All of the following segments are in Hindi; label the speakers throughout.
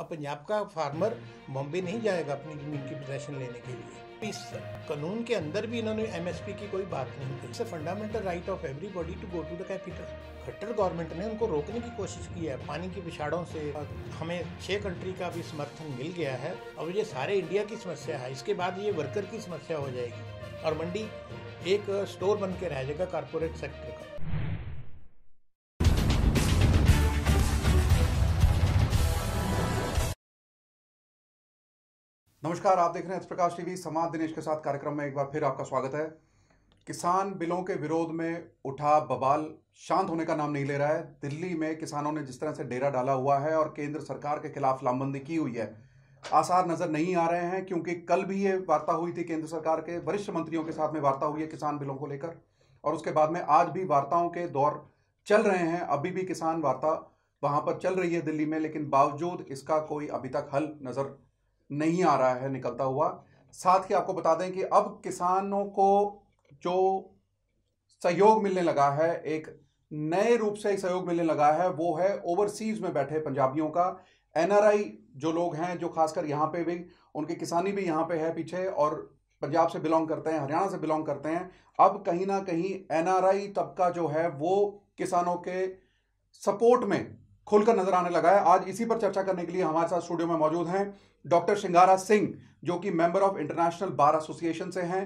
Speaker 1: अब पंजाब का फार्मर बॉम्बे नहीं जाएगा अपनी जमीन की पोजेशन लेने के लिए इस कानून के अंदर भी इन्होंने एमएसपी की कोई बात नहीं की it's fundamental right of everybody to go to the capital Khattar government ने उनको रोकने की कोशिश की है पानी की पिछाड़ों से हमें छः कंट्री का भी समर्थन मिल गया है अब ये सारे इंडिया की समस्या है इसके बाद ये वर्कर की समस्या हो जाएगी और मंडी एक स्टोर बन के रह जाएगा कारपोरेट सेक्टर का
Speaker 2: नमस्कार आप देख रहे हैं प्रकाश टीवी समाज दिनेश के साथ कार्यक्रम में एक बार फिर आपका स्वागत है किसान बिलों के विरोध में उठा बवाल शांत होने का नाम नहीं ले रहा है दिल्ली में किसानों ने जिस तरह से डेरा डाला हुआ है और केंद्र सरकार के खिलाफ लामबंदी की हुई है आसार नजर नहीं आ रहे हैं क्योंकि कल भी ये वार्ता हुई थी केंद्र सरकार के वरिष्ठ मंत्रियों के साथ में वार्ता हुई है किसान बिलों को लेकर और उसके बाद में आज भी वार्ताओं के दौर चल रहे हैं अभी भी किसान वार्ता वहां पर चल रही है दिल्ली में लेकिन बावजूद इसका कोई अभी तक हल नजर नहीं आ रहा है निकलता हुआ साथ ही आपको बता दें कि अब किसानों को जो सहयोग मिलने लगा है एक नए रूप से सहयोग मिलने लगा है वो है ओवरसीज में बैठे पंजाबियों का एनआरआई जो लोग हैं जो खासकर यहाँ पे भी उनके किसानी भी यहाँ पे है पीछे और पंजाब से बिलोंग करते हैं हरियाणा से बिलोंग करते हैं अब कहीं ना कहीं एनआरआई तबका जो है वो किसानों के सपोर्ट में खुलकर नजर आने लगा है आज इसी पर चर्चा करने के लिए हमारे साथ स्टूडियो में मौजूद हैं डॉक्टर शिंगारा सिंह जो कि member of international bar association से हैं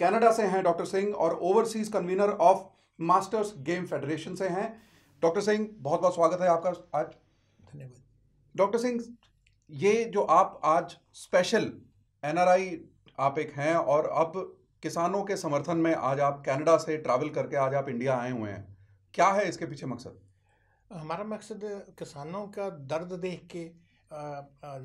Speaker 2: कनाडा से हैं डॉक्टर सिंह और overseas convener of masters game federation से हैं डॉक्टर सिंह बहुत बहुत स्वागत है आपका आज धन्यवाद डॉक्टर सिंह ये जो आप आज स्पेशल एनआरआई आप एक हैं और अब किसानों के समर्थन में आज आप कनाडा से ट्रैवल करके आज आप इंडिया आए हुए हैं क्या है इसके पीछे मकसद
Speaker 1: हमारा मकसद किसानों का दर्द देख के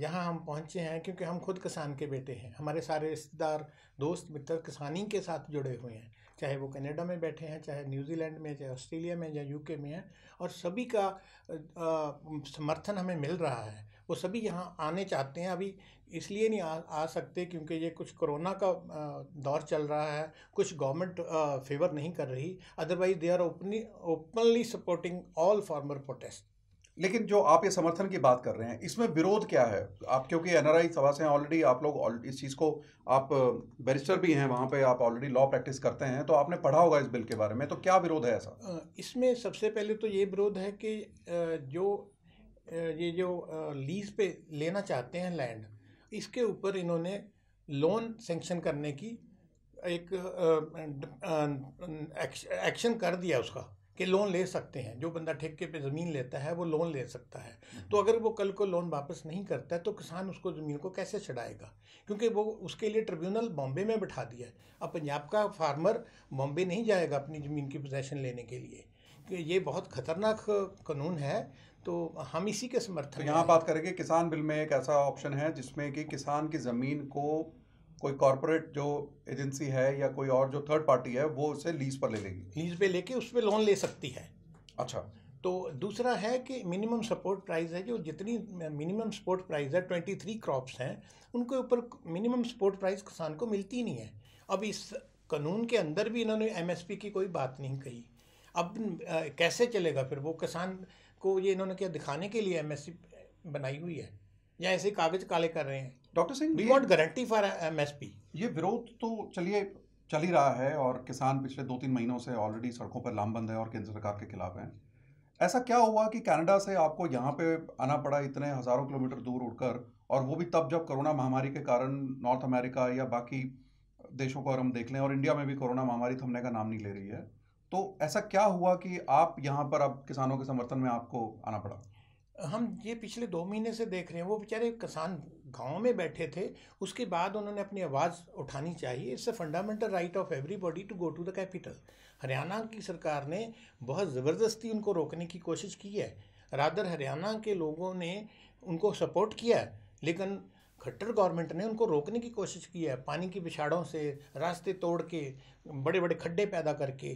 Speaker 1: यहाँ हम पहुँचे हैं क्योंकि हम खुद किसान के बेटे हैं हमारे सारे रिश्तेदार दोस्त मित्र किसानी के साथ जुड़े हुए हैं चाहे वो कनाडा में बैठे हैं चाहे न्यूजीलैंड में चाहे ऑस्ट्रेलिया में या यूके में हैं और सभी का समर्थन हमें मिल रहा है वो सभी यहाँ आने चाहते हैं अभी इसलिए नहीं आ, आ सकते क्योंकि ये कुछ कोरोना का दौर चल रहा है कुछ गवर्नमेंट फेवर नहीं कर रही otherwise they are openly openly supporting all farmer protest
Speaker 2: लेकिन जो आप ये समर्थन की बात कर रहे हैं इसमें विरोध क्या है आप क्योंकि एन आर आई सभा से ऑलरेडी आप लोग इस चीज़ को आप बैरिस्टर भी हैं वहाँ पे आप ऑलरेडी लॉ प्रैक्टिस करते हैं तो आपने पढ़ा होगा इस बिल के बारे में तो क्या विरोध है
Speaker 1: ऐसा इसमें सबसे पहले तो ये विरोध है कि जो ये जो लीज पे लेना चाहते हैं लैंड इसके ऊपर इन्होंने लोन सेंक्शन करने की एक एक्शन कर दिया उसका कि लोन ले सकते हैं जो बंदा ठेके पे ज़मीन लेता है वो लोन ले सकता है हम्म। तो अगर वो कल को लोन वापस नहीं करता है तो किसान उसको ज़मीन को कैसे चढ़ाएगा क्योंकि वो उसके लिए ट्रिब्यूनल बॉम्बे में बैठा दिया है अब पंजाब का फार्मर बॉम्बे नहीं जाएगा अपनी ज़मीन की पोजेशन लेने के लिए कि ये बहुत खतरनाक कानून है तो हम इसी के समर्थन तो यहाँ बात
Speaker 2: करेंगे किसान बिल में एक ऐसा ऑप्शन है जिसमें कि किसान की ज़मीन को कोई कॉरपोरेट जो एजेंसी है या कोई और जो थर्ड पार्टी है वो उसे लीज पर ले लेगी लीज पे लेके उस पर लोन ले सकती है
Speaker 1: अच्छा तो दूसरा है कि मिनिमम सपोर्ट प्राइस है जो जितनी मिनिमम सपोर्ट प्राइस है ट्वेंटी थ्री क्रॉप्स हैं उनके ऊपर मिनिमम सपोर्ट प्राइस किसान को मिलती नहीं है अब इस कानून के अंदर भी इन्होंने एमएसपी की कोई बात नहीं कही अब कैसे चलेगा फिर वो किसान को ये इन्होंने क्या दिखाने के लिए एमएसपी बनाई हुई है या ऐसे कागज काले कर रहे हैं
Speaker 2: doctor Singh we want guarantee for P ये विरोध तो चलिए चल ही रहा है और किसान पिछले दो तीन महीनों से ऑलरेडी सड़कों पर लामबंद है और केंद्र सरकार के खिलाफ हैं ऐसा क्या हुआ कि कनाडा से आपको यहाँ पे आना पड़ा इतने हज़ारों किलोमीटर दूर उड़कर और वो भी तब जब कोरोना महामारी के कारण नॉर्थ अमेरिका या बाकी देशों को अगर हम देख लें और इंडिया में भी कोरोना महामारी थमने का नाम नहीं ले रही है तो ऐसा क्या हुआ कि आप यहाँ पर अब किसानों के समर्थन में आपको आना पड़ा
Speaker 1: हम ये पिछले दो महीने से देख रहे हैं वो बेचारे किसान गांव में बैठे थे उसके बाद उन्होंने अपनी आवाज़ उठानी चाहिए it's a fundamental right of everybody to go to the capital Haryana की सरकार ने बहुत ज़बरदस्ती उनको रोकने की कोशिश की है रादर हरियाणा के लोगों ने उनको सपोर्ट किया लेकिन खट्टर गवर्नमेंट ने उनको रोकने की कोशिश की है पानी की पिछाड़ों से रास्ते तोड़ के बड़े बड़े खड्डे पैदा करके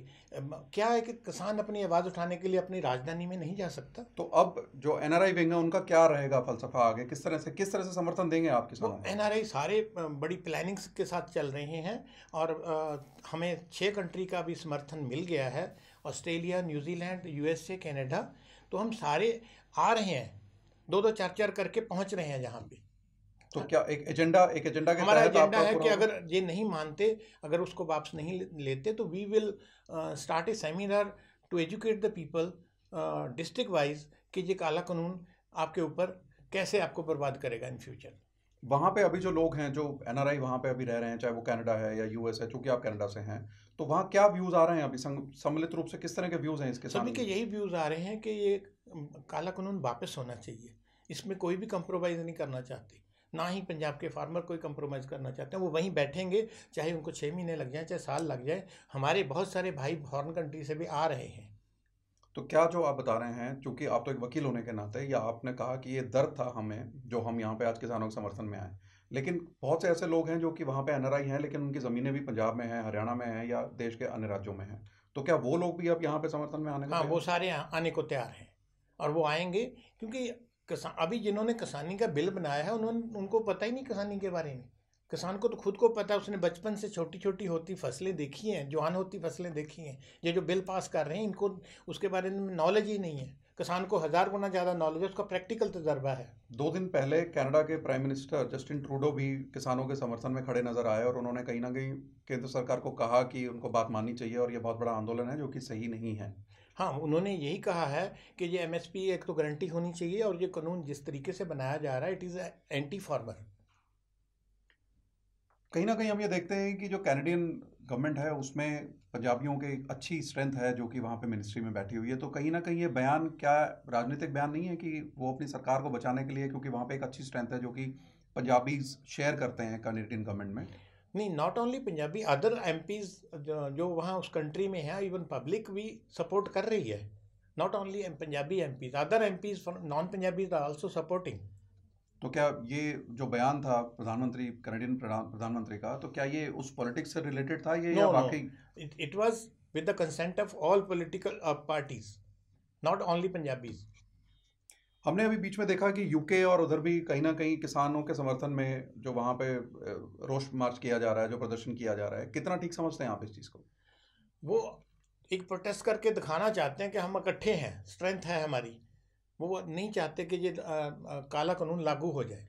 Speaker 1: क्या है कि किसान अपनी आवाज़ उठाने के लिए अपनी राजधानी में नहीं जा सकता तो
Speaker 2: अब जो एन आर आई विंग है उनका क्या रहेगा फलसफा आगे किस तरह से किस तरह से समर्थन देंगे आप किसान
Speaker 1: एन आर आई सारे बड़ी प्लानिंग्स के साथ चल रहे हैं और हमें छः कंट्री का भी समर्थन मिल गया है ऑस्ट्रेलिया न्यूजीलैंड यूएसए कैनेडा तो हम सारे आ रहे हैं दो दो चार चार करके पहुंच रहे हैं जहाँ भी
Speaker 2: तो हाँ। क्या एक एजेंडा एक एजेंडा के हमारा एजेंडा है कि अगर
Speaker 1: ये नहीं मानते अगर उसको वापस नहीं लेते तो we will start a seminar to educate the people district wise कि ये काला कानून आपके ऊपर कैसे आपको बर्बाद करेगा इन फ्यूचर
Speaker 2: वहाँ पे अभी जो लोग हैं जो एन आर आई वहाँ पे अभी रह रहे हैं चाहे वो कनाडा है या यूएस है चूँकि आप कनाडा से हैं तो वहाँ क्या व्यूज़ आ रहे हैं अभी सम्मिलित रूप से किस तरह के व्यूज़ हैं इसके सभी के
Speaker 1: यही व्यूज़ आ रहे हैं कि ये काला कानून वापस होना चाहिए इसमें कोई भी कंप्रोमाइज़ नहीं करना चाहती ना ही पंजाब के फार्मर कोई कंप्रोमाइज़ करना चाहते हैं वो वहीं बैठेंगे चाहे उनको छः महीने लग जाए चाहे साल लग जाए हमारे बहुत सारे भाई फॉरन कंट्री से भी आ रहे हैं
Speaker 2: तो क्या जो आप बता रहे हैं क्योंकि आप तो एक वकील होने के नाते या आपने कहा कि ये दर्द था हमें जो हम यहाँ पे आज किसानों के समर्थन में आए लेकिन बहुत से ऐसे लोग हैं जो कि वहाँ पे एन हैं लेकिन उनकी ज़मीनें भी पंजाब में हैं हरियाणा में हैं या देश के अन्य राज्यों में हैं तो क्या वो लोग भी अब यहाँ पे समर्थन में आने हाँ
Speaker 1: वो सारे आने को तैयार हैं और वो आएंगे क्योंकि किसान अभी जिन्होंने किसानी का बिल बनाया है उन्होंने उनको पता ही नहीं किसानी के बारे में किसान को तो खुद को पता है उसने बचपन से छोटी छोटी होती फसलें देखी हैं जवान होती फसलें देखी हैं ये जो बिल पास कर रहे हैं इनको उसके
Speaker 2: बारे में नॉलेज ही नहीं है किसान को हज़ार गुना ज़्यादा नॉलेज है उसका प्रैक्टिकल तजर्बा है दो दिन पहले कनाडा के प्राइम मिनिस्टर जस्टिन ट्रूडो भी किसानों के समर्थन में खड़े नजर आए और उन्होंने कहीं ना कहीं केंद्र सरकार को कहा कि उनको बात माननी चाहिए और ये बहुत बड़ा आंदोलन है जो कि सही नहीं है हाँ
Speaker 1: उन्होंने यही कहा है कि ये एमएसपी एक तो गारंटी होनी चाहिए और ये कानून जिस तरीके से बनाया जा रहा है इट इज़ एंटी फार्मर
Speaker 2: कहीं ना कहीं हम ये देखते हैं कि जो कैनेडियन गवर्नमेंट है उसमें पंजाबियों के अच्छी स्ट्रेंथ है जो कि वहाँ पे मिनिस्ट्री में बैठी हुई है तो कहीं ना कहीं ये बयान क्या राजनीतिक बयान नहीं है कि वो अपनी सरकार को बचाने के लिए क्योंकि वहाँ पे एक अच्छी स्ट्रेंथ है जो कि पंजाबी शेयर करते हैं कैनेडियन गवर्नमेंट में
Speaker 1: नहीं not only Punjabi other um जो वहाँ उस कंट्री में है इवन पब्लिक भी सपोर्ट कर रही है
Speaker 2: not only Punjabi um other um पीज non Punjabis are also supporting तो क्या ये जो बयान था प्रधानमंत्री कैनेडियन प्रधानमंत्री का तो क्या ये उस पॉलिटिक्स से रिलेटेड था ये या बाकी
Speaker 1: it was with the consent of all political parties not only Punjabis
Speaker 2: हमने अभी बीच में देखा कि यूके और उधर भी कहीं ना कहीं किसानों के समर्थन में जो वहाँ पे रोष मार्च किया जा रहा है जो प्रदर्शन किया जा रहा है कितना ठीक समझते हैं आप इस चीज़ को वो एक प्रोटेस्ट करके दिखाना चाहते हैं कि
Speaker 1: हम इकट्ठे हैं स्ट्रेंथ है हमारी वो नहीं चाहते कि ये काला कानून लागू
Speaker 2: हो जाए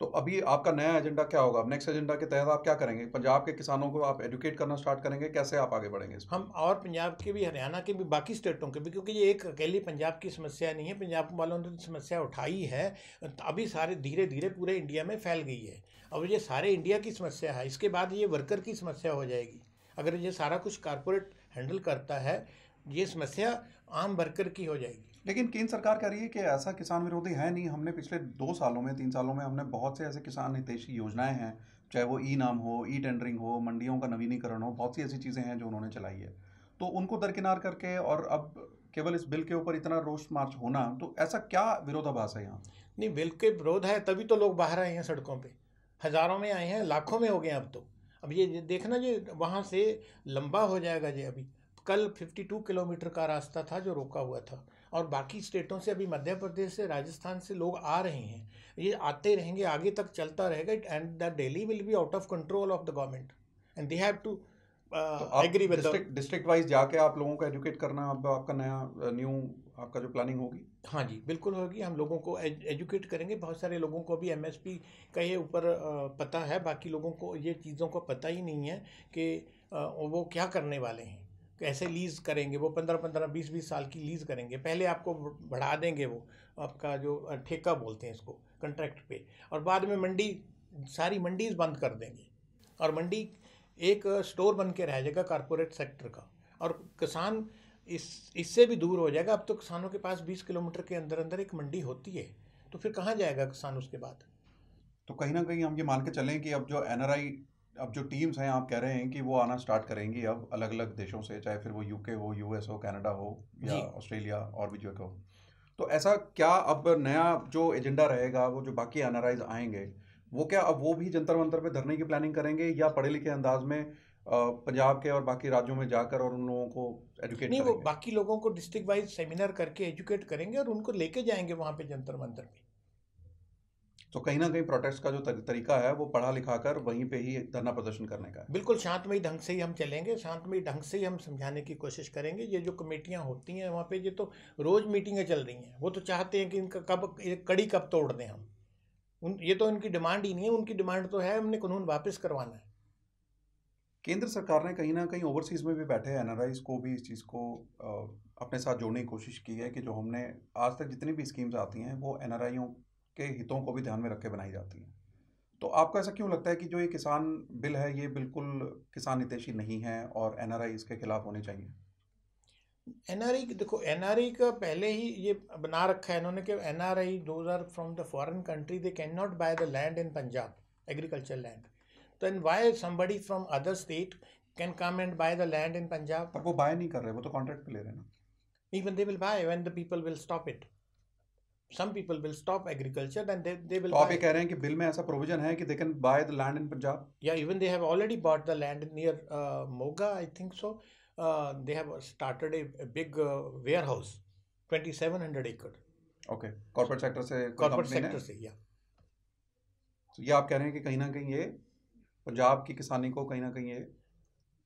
Speaker 2: तो अभी आपका नया एजेंडा क्या होगा नेक्स्ट एजेंडा के तहत आप क्या करेंगे पंजाब के किसानों को आप एडुकेट करना स्टार्ट करेंगे कैसे आप आगे बढ़ेंगे हम और पंजाब के भी हरियाणा के भी बाकी
Speaker 1: स्टेटों के भी क्योंकि ये एक अकेली पंजाब की समस्या नहीं है पंजाब वालों ने तो समस्या उठाई है अभी सारे धीरे धीरे पूरे इंडिया में फैल गई है अब ये सारे इंडिया की समस्या है इसके बाद ये वर्कर की समस्या हो जाएगी अगर ये सारा कुछ कारपोरेट हैंडल करता है ये समस्या
Speaker 2: आम वर्कर की हो जाएगी लेकिन केंद्र सरकार कह रही है कि ऐसा किसान विरोधी है नहीं हमने पिछले दो सालों में तीन सालों में हमने बहुत से ऐसे किसान हितेशी योजनाएं हैं चाहे वो ई नाम हो ई टेंडरिंग हो मंडियों का नवीनीकरण हो बहुत सी ऐसी चीज़ें हैं जो उन्होंने चलाई है तो उनको दरकिनार करके और अब केवल इस बिल के ऊपर इतना रोष मार्च होना तो ऐसा क्या विरोधाभास है यहाँ नहीं बिल के विरोध है तभी तो लोग बाहर आए हैं सड़कों पर हज़ारों में आए हैं लाखों में हो गए अब तो अब ये
Speaker 1: देखना जी वहाँ से लंबा हो जाएगा जी अभी कल 52 किलोमीटर का रास्ता था जो रोका हुआ था और बाकी स्टेटों से अभी मध्य प्रदेश से राजस्थान से लोग आ रहे हैं ये आते रहेंगे आगे तक चलता रहेगा and the daily will be out of control of the government and they have to agree with
Speaker 2: district wise जाके आप लोगों को एजुकेट करना आप, आपका नया न्यू uh, आपका जो प्लानिंग होगी हाँ जी बिल्कुल होगी हम लोगों को एजुकेट करेंगे बहुत
Speaker 1: सारे लोगों को अभी एमएसपी का ये ऊपर uh, पता है बाकी लोगों को ये चीज़ों का पता ही नहीं है कि uh, वो क्या करने वाले हैं कैसे लीज़ करेंगे वो पंद्रह पंद्रह बीस बीस साल की लीज़ करेंगे पहले आपको बढ़ा देंगे वो आपका जो ठेका बोलते हैं इसको कंट्रैक्ट पे और बाद में मंडी सारी मंडीज बंद कर देंगे और मंडी एक स्टोर बन के रह जाएगा कॉरपोरेट सेक्टर का और किसान इस इससे भी दूर हो जाएगा अब तो किसानों के पास बीस किलोमीटर के अंदर अंदर एक मंडी होती है तो फिर कहाँ जाएगा किसान उसके बाद
Speaker 2: तो कहीं ना कहीं हम ये मान के चलें कि अब जो एन अब जो टीम्स हैं आप कह रहे हैं कि वो आना स्टार्ट करेंगी अब अलग अलग देशों से चाहे फिर वो यूके हो यूएस हो कनाडा हो या ऑस्ट्रेलिया और भी जो हो तो ऐसा क्या अब नया जो एजेंडा रहेगा वो जो बाकी एन आएंगे वो क्या अब वो भी जंतर मंतर पे धरने की प्लानिंग करेंगे या पढ़े लिखे अंदाज में पंजाब के और बाकी राज्यों में जाकर और उन लोगों को एजुकेट नहीं वो बाकी लोगों को
Speaker 1: डिस्ट्रिक्ट वाइज सेमिनार करके एजुकेट करेंगे और उनको लेके जाएंगे वहाँ पे जंतर मंतर पे
Speaker 2: तो कहीं ना कहीं प्रोटेस्ट का जो तरीका है वो पढ़ा लिखा कर वहीं पे ही धरना प्रदर्शन करने का है
Speaker 1: बिल्कुल शांतमयी ढंग से ही हम चलेंगे शांतमयी ढंग से ही हम समझाने की कोशिश करेंगे ये जो कमेटियाँ होती हैं वहाँ पे ये तो रोज़ मीटिंगें चल रही हैं वो तो चाहते हैं कि इनका कब कड़ी कब तोड़ दें हम उन ये तो इनकी डिमांड ही नहीं है उनकी डिमांड तो है हमने कानून वापस करवाना है
Speaker 2: केंद्र सरकार ने कहीं ना कहीं ओवरसीज में भी बैठे एन को भी इस चीज़ को अपने साथ जोड़ने की कोशिश की है कि जो हमने आज तक जितनी भी स्कीम्स आती हैं वो एन के हितों को भी ध्यान में रख के बनाई जाती है तो आपको ऐसा क्यों लगता है कि जो ये किसान बिल है ये बिल्कुल किसान हितेशी नहीं है और एन इसके खिलाफ होने चाहिए
Speaker 1: एन देखो एन का पहले ही ये बना रखा है इन्होंने कि N R I though are from the foreign country they can not buy the land in Punjab agriculture land तो why somebody from other state can come and buy the land in Punjab पर वो बाय नहीं कर रहे वो तो कॉन्ट्रैक्ट
Speaker 2: पे ले रहे हैं ना नहीं
Speaker 1: बंदे will buy when the people will stop it some people will stop agriculture then they,
Speaker 2: they will तो आप ये कह रहे हैं कि बिल में ऐसा प्रोविजन है कि they can buy the land in Punjab
Speaker 1: yeah even they have already bought the land near uh, moga i think so uh, they have started a, a big uh, warehouse 2700 acre okay
Speaker 2: corporate sector से corporate sector से yeah तो so, ये आप कह रहे हैं कि कहीं ना कहीं ये पंजाब की किसानी को कहीं ना कहीं ये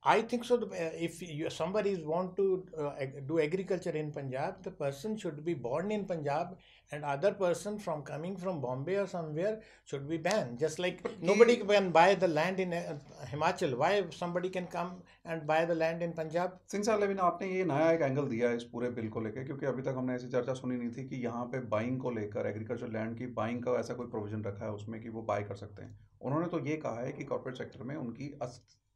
Speaker 1: I think so. If
Speaker 2: you, somebody is want to uh, do agriculture
Speaker 1: in Punjab, the person should be born in Punjab, and other person from coming from Bombay or somewhere should be banned. Just like but nobody he, can buy the land in Himachal, why somebody can come and buy the land in Punjab? Since I mean, आपने ये नया
Speaker 2: एक angle दिया इस पूरे bill को लेकर क्योंकि अभी तक हमने ऐसी चर्चा सुनी नहीं थी कि यहाँ पे buying को लेकर agriculture land की buying का ऐसा कोई provision रखा है उसमें कि वो buy कर सकते हैं उन्होंने तो ये कहा है कि corporate sector में उनकी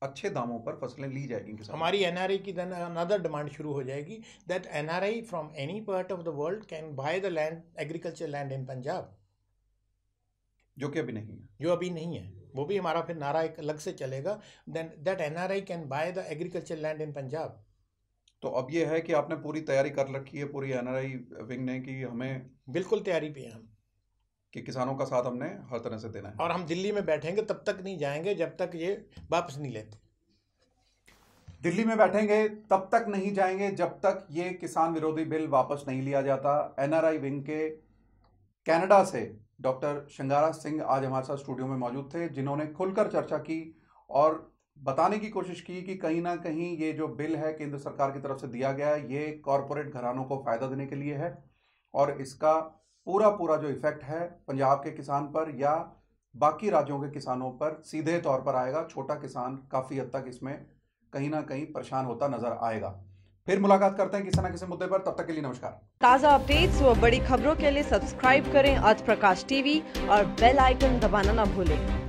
Speaker 2: अच्छे दामों पर फसलें ली जाएगी हमारी एन
Speaker 1: की देन अनदर डिमांड शुरू हो जाएगी that NRI from any part of the world can buy the land agriculture land in Punjab जो कि अभी नहीं है जो अभी नहीं है वो भी हमारा फिर नारा एक अलग से चलेगा then that NRI can buy the agriculture land in Punjab
Speaker 2: तो अब ये है कि आपने पूरी तैयारी कर रखी है पूरी एनआरआई विंग ने कि हमें बिल्कुल तैयारी पे हैं हम कि किसानों का साथ हमने हर तरह से देना है और हम दिल्ली में बैठेंगे तब तक नहीं जाएंगे जब तक ये वापस नहीं लेते दिल्ली में बैठेंगे तब तक नहीं जाएंगे जब तक ये किसान विरोधी बिल वापस नहीं लिया जाता एनआरआई विंग के कनाडा से डॉक्टर शंगारा सिंह आज हमारे साथ स्टूडियो में मौजूद थे जिन्होंने खुलकर चर्चा की और बताने की कोशिश की कि कहीं ना कहीं ये जो बिल है केंद्र सरकार की तरफ से दिया गया है ये कॉरपोरेट घरानों को फ़ायदा देने के लिए है और इसका पूरा पूरा जो इफेक्ट है पंजाब के किसान पर या बाकी राज्यों के किसानों पर सीधे तौर पर आएगा छोटा किसान काफ़ी हद तक इसमें कहीं ना कहीं परेशान होता नजर आएगा फिर मुलाकात करते हैं किसी ना किसी मुद्दे पर तब तक के लिए नमस्कार ताज़ा अपडेट्स व बड़ी खबरों के लिए सब्सक्राइब करें आज प्रकाश टीवी और बेल आइकन दबाना ना भूलें